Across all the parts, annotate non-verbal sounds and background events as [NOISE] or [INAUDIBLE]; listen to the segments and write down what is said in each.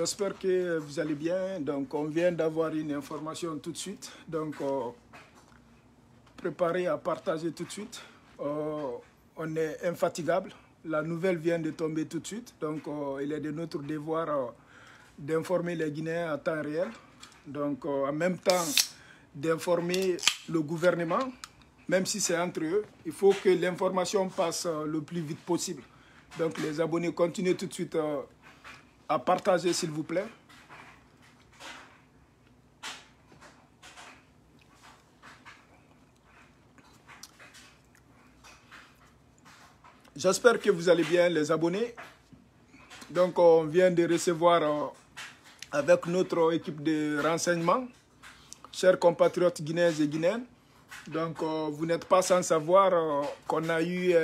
j'espère que vous allez bien. Donc, on vient d'avoir une information tout de suite. Donc, euh, préparé à partager tout de suite. Euh, on est infatigable. La nouvelle vient de tomber tout de suite. Donc, euh, il est de notre devoir d'informer les Guinéens à temps réel. Donc, en même temps, d'informer le gouvernement, même si c'est entre eux. Il faut que l'information passe le plus vite possible. Donc, les abonnés continuent tout de suite à partager, s'il vous plaît. J'espère que vous allez bien, les abonnés. Donc, on vient de recevoir euh, avec notre équipe de renseignement, chers compatriotes guinéens et guinéens. Donc, euh, vous n'êtes pas sans savoir euh, qu'on a eu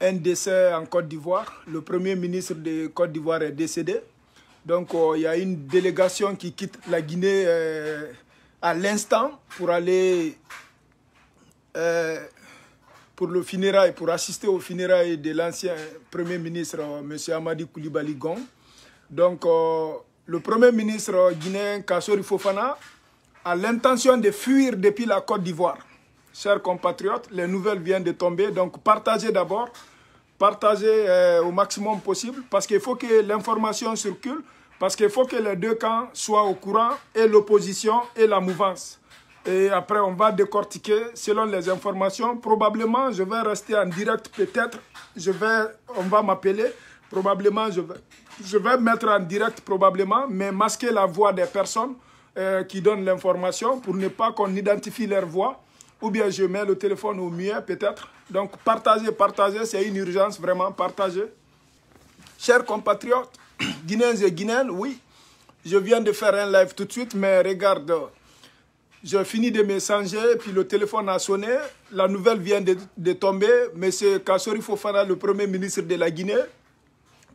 un décès en Côte d'Ivoire. Le premier ministre de Côte d'Ivoire est décédé. Donc euh, il y a une délégation qui quitte la Guinée euh, à l'instant pour aller euh, pour le funérail, pour assister au funérail de l'ancien Premier ministre, M. Amadi Koulibaly gong Donc le Premier ministre guinéen Kassori Fofana a l'intention de fuir depuis la Côte d'Ivoire chers compatriotes. Les nouvelles viennent de tomber, donc partagez d'abord, partagez euh, au maximum possible, parce qu'il faut que l'information circule, parce qu'il faut que les deux camps soient au courant, et l'opposition et la mouvance. Et après, on va décortiquer selon les informations. Probablement, je vais rester en direct, peut-être. Je vais, on va m'appeler. Probablement, je vais, je vais mettre en direct, probablement, mais masquer la voix des personnes euh, qui donnent l'information pour ne pas qu'on identifie leur voix ou bien je mets le téléphone au mien, peut-être. Donc partagez, partagez, c'est une urgence vraiment, partagez. Chers compatriotes, [CLEARS THROAT] Guinéens et Guinéennes, oui, je viens de faire un live tout de suite, mais regarde, je finis de messager, puis le téléphone a sonné, la nouvelle vient de, de tomber, M. Kassori Fofana, le Premier ministre de la Guinée,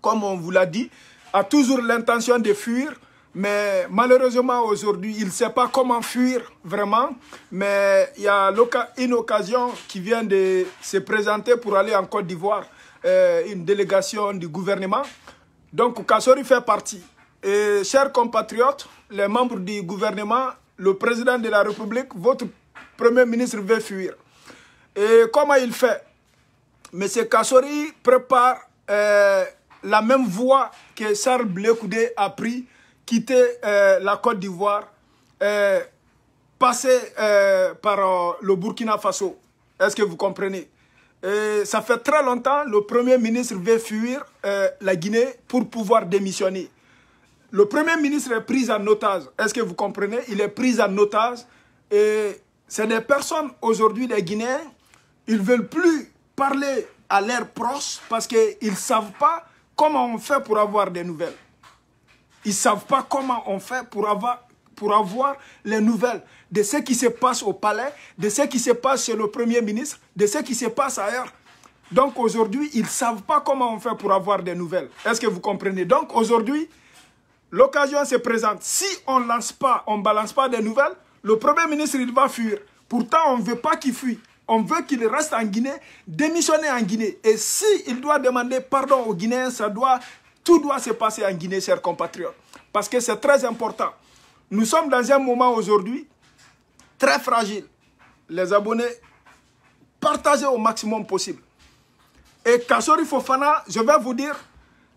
comme on vous l'a dit, a toujours l'intention de fuir mais malheureusement, aujourd'hui, il ne sait pas comment fuir, vraiment. Mais il y a une occasion qui vient de se présenter pour aller en Côte d'Ivoire, euh, une délégation du gouvernement. Donc, Kassori fait partie. Et chers compatriotes, les membres du gouvernement, le président de la République, votre premier ministre veut fuir. Et comment il fait Monsieur Kassori prépare euh, la même voie que Charles Blé a pris quitter euh, la Côte d'Ivoire, euh, passer euh, par le Burkina Faso. Est-ce que vous comprenez Ça fait très longtemps, le Premier ministre veut fuir la Guinée pour pouvoir démissionner. Le Premier ministre est pris en otage. Est-ce que vous comprenez Il est pris en otage. Et c'est des personnes aujourd'hui, des Guinéens, ils ne veulent plus parler à l'air proche parce qu'ils ne savent pas comment on fait pour avoir des nouvelles. Ils ne savent pas comment on fait pour avoir, pour avoir les nouvelles de ce qui se passe au palais, de ce qui se passe chez le Premier ministre, de ce qui se passe ailleurs. Donc aujourd'hui, ils ne savent pas comment on fait pour avoir des nouvelles. Est-ce que vous comprenez Donc aujourd'hui, l'occasion se présente. Si on ne lance pas, on balance pas des nouvelles, le Premier ministre, il va fuir. Pourtant, on ne veut pas qu'il fuit. On veut qu'il reste en Guinée, démissionner en Guinée. Et s'il doit demander pardon aux Guinéens, ça doit tout doit se passer en Guinée, chers compatriotes, parce que c'est très important. Nous sommes dans un moment aujourd'hui très fragile. Les abonnés, partagez au maximum possible. Et Kassori Fofana, je vais vous dire,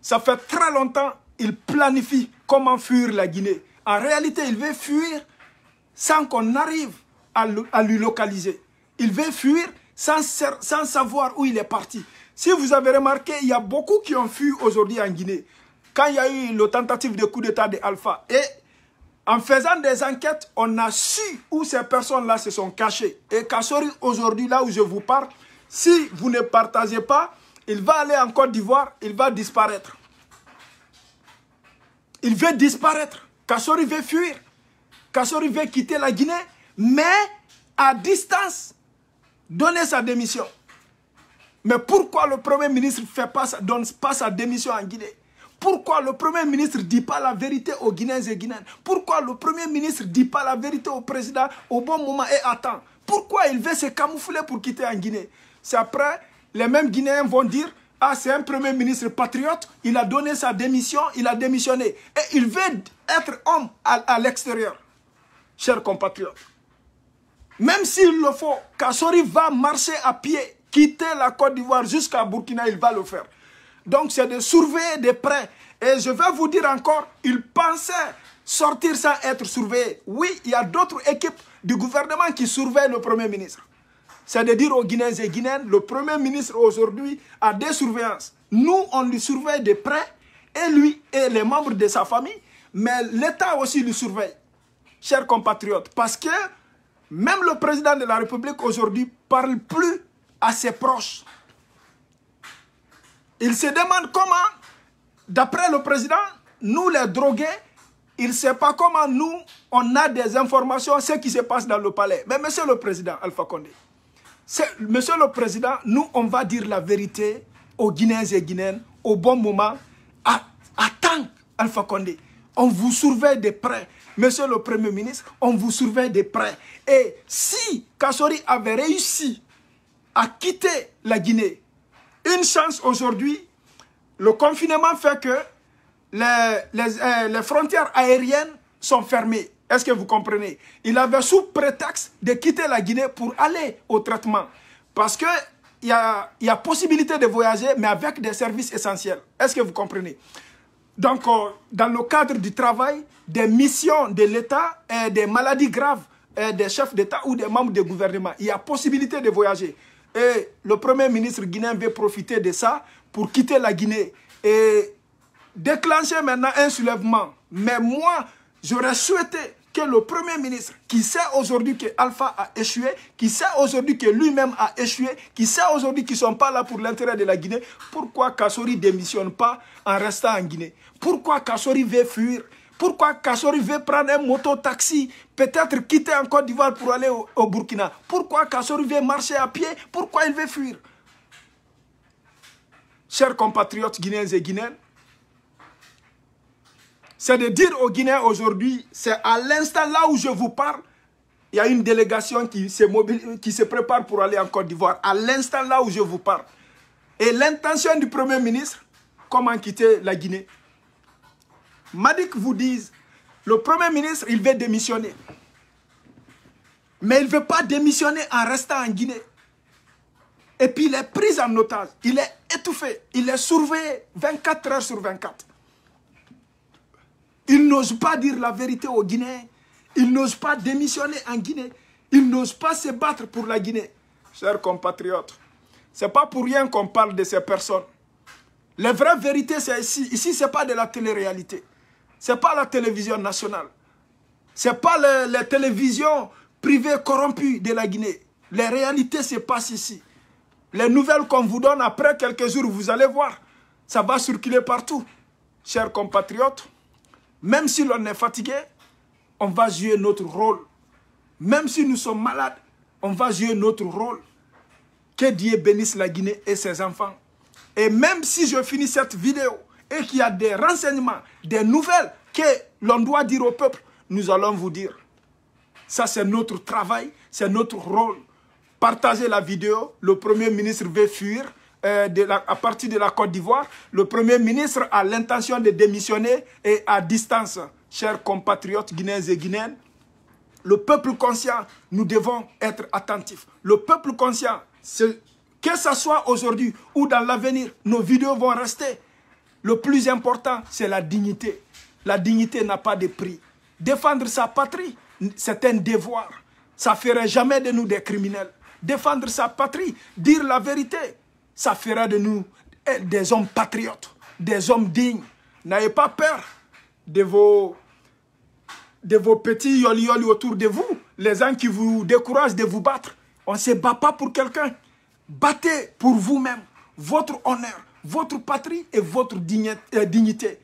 ça fait très longtemps, il planifie comment fuir la Guinée. En réalité, il veut fuir sans qu'on arrive à lui localiser. Il veut fuir sans, sans savoir où il est parti. Si vous avez remarqué, il y a beaucoup qui ont fui aujourd'hui en Guinée. Quand il y a eu le tentative de coup d'État de Alpha, et en faisant des enquêtes, on a su où ces personnes-là se sont cachées. Et Kassori, aujourd'hui, là où je vous parle, si vous ne partagez pas, il va aller en Côte d'Ivoire, il va disparaître. Il veut disparaître. Kassori veut fuir. Kassori veut quitter la Guinée, mais à distance, donner sa démission. Mais pourquoi le Premier ministre ne donne pas sa démission en Guinée Pourquoi le Premier ministre ne dit pas la vérité aux Guinéens et Guinéennes Pourquoi le Premier ministre ne dit pas la vérité au président au bon moment et attend Pourquoi il veut se camoufler pour quitter en Guinée C'est après, les mêmes Guinéens vont dire ah, c'est un premier ministre patriote, il a donné sa démission, il a démissionné. Et il veut être homme à, à l'extérieur, chers compatriotes. Même s'il le faut, Kassori va marcher à pied quitter la Côte d'Ivoire jusqu'à Burkina, il va le faire. Donc c'est de surveiller de près. Et je vais vous dire encore, il pensait sortir sans être surveillé. Oui, il y a d'autres équipes du gouvernement qui surveillent le Premier ministre. C'est de dire aux Guinéens et Guinéennes, le Premier ministre aujourd'hui a des surveillances. Nous, on lui surveille de près, et lui et les membres de sa famille, mais l'État aussi le surveille, chers compatriotes, parce que même le président de la République aujourd'hui parle plus à ses proches. Il se demande comment, d'après le président, nous les drogués, il ne sait pas comment nous, on a des informations, ce qui se passe dans le palais. Mais monsieur le président Alpha Condé, monsieur le président, nous, on va dire la vérité aux Guinéens et Guinéennes au bon moment. Attends, Alpha Condé, on vous surveille de près. Monsieur le Premier ministre, on vous surveille de près. Et si Kassori avait réussi a quitter la Guinée. Une chance aujourd'hui, le confinement fait que euh, les, frontières aériennes sont fermées. Est-ce que vous comprenez Il avait sous prétexte de quitter la Guinée pour aller au traitement. Parce que il y a, y possibilité de voyager, mais avec des services essentiels. Est-ce que vous comprenez Donc, euh, dans le cadre du travail, des missions de l'État et des maladies graves des chefs d'État ou des membres du gouvernement, il y a possibilité de voyager. Et le premier ministre guinéen veut profiter de ça pour quitter la Guinée et déclencher maintenant un soulèvement. Mais moi, j'aurais souhaité que le Premier ministre, qui sait aujourd'hui que Alpha a échoué, qui sait aujourd'hui que lui-même a échoué, qui sait aujourd'hui qu'ils ne sont pas là pour l'intérêt de la Guinée, pourquoi Kassori démissionne pas en restant en Guinée Pourquoi Kassori veut fuir pourquoi Kassori veut prendre un moto-taxi, peut-être quitter en Côte d'Ivoire pour aller au, Burkina Pourquoi Kassori veut marcher à pied Pourquoi il veut fuir Chers compatriotes guinéens et guinéennes, c'est de dire aux Guinéens aujourd'hui, c'est à l'instant là où je vous parle, il y a une délégation qui se, mobilise, qui se prépare pour aller en Côte d'Ivoire, à l'instant là où je vous parle. Et l'intention du Premier ministre, comment quitter la Guinée Madik vous dise, le Premier ministre, il veut démissionner. Mais il ne veut pas démissionner en restant en Guinée. Et puis il est pris en otage. Il est étouffé. Il est surveillé 24 heures sur 24. Il n'ose pas dire la vérité aux Guinéens. Il n'ose pas démissionner en Guinée. Il n'ose pas se battre pour la Guinée. Chers compatriotes, ce n'est pas pour rien qu'on parle de ces personnes. Les vraies vérités, c'est ici. Ici, ce n'est pas de la télé-réalité n'est pas la télévision nationale. Ce n'est pas les, télévision télévisions privées corrompues de la Guinée. Les réalités se passent ici. Les nouvelles qu'on vous donne après quelques jours, vous allez voir. Ça va circuler partout. Chers compatriotes, même si l'on est fatigué, on va jouer notre rôle. Même si nous sommes malades, on va jouer notre rôle. Que Dieu bénisse la Guinée et ses enfants. Et même si je finis cette vidéo et qu'il y a des renseignements, des nouvelles que l'on doit dire au peuple, nous allons vous dire. Ça, c'est notre travail, c'est notre rôle. Partagez la vidéo. Le Premier ministre veut fuir euh, de la, à partir de la Côte d'Ivoire. Le Premier ministre a l'intention de démissionner et à distance. Chers compatriotes guinéens et guinéennes, le peuple conscient, nous devons être attentifs. Le peuple conscient, que ce soit aujourd'hui ou dans l'avenir, nos vidéos vont rester le plus important, c'est la dignité. La dignité n'a pas de prix. Défendre sa patrie, c'est un devoir. Ça ne ferait jamais de nous des criminels. Défendre sa patrie, dire la vérité, ça fera de nous des hommes patriotes, des hommes dignes. N'ayez pas peur de vos, de vos petits yoli autour de vous, les gens qui vous découragent de vous battre. On ne se bat pas pour quelqu'un. Battez pour vous-même, votre honneur votre patrie et votre euh, dignité.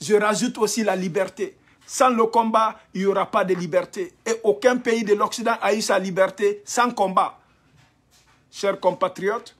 Je rajoute aussi la liberté. Sans le combat, il n'y aura pas de liberté. Et aucun pays de l'Occident a eu sa liberté sans combat. Chers compatriotes,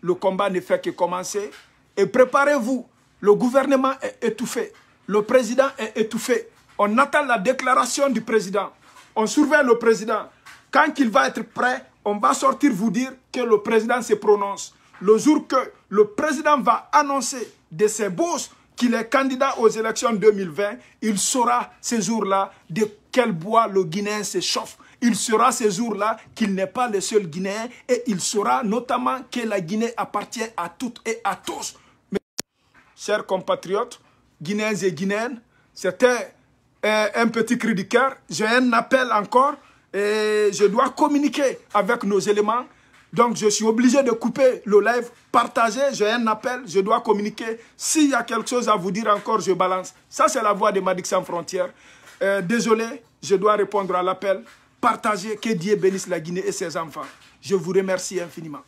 le combat ne fait que commencer. Et préparez-vous, le gouvernement est étouffé. Le président est étouffé. On attend la déclaration du président. On surveille le président. Quand il va être prêt, on va sortir vous dire que le président se prononce le jour que le président va annoncer de ses bourses qu'il est candidat aux élections 2020, il saura ces jours-là de quel bois le Guinéen se chauffe. Il saura ces jours-là qu'il n'est pas le seul Guinéen et il saura notamment que la Guinée appartient à toutes et à tous. chers compatriotes, Guinéens et Guinéennes, c'était euh, un petit cri du J'ai un appel encore et je dois communiquer avec nos éléments. Donc, je suis obligé de couper le live, partager, j'ai un appel, je dois communiquer. S'il y a quelque chose à vous dire encore, je balance. Ça, c'est la voix de Madix sans frontières. Euh, désolé, je dois répondre à l'appel. Partagez, que Dieu bénisse la Guinée et ses enfants. Je vous remercie infiniment.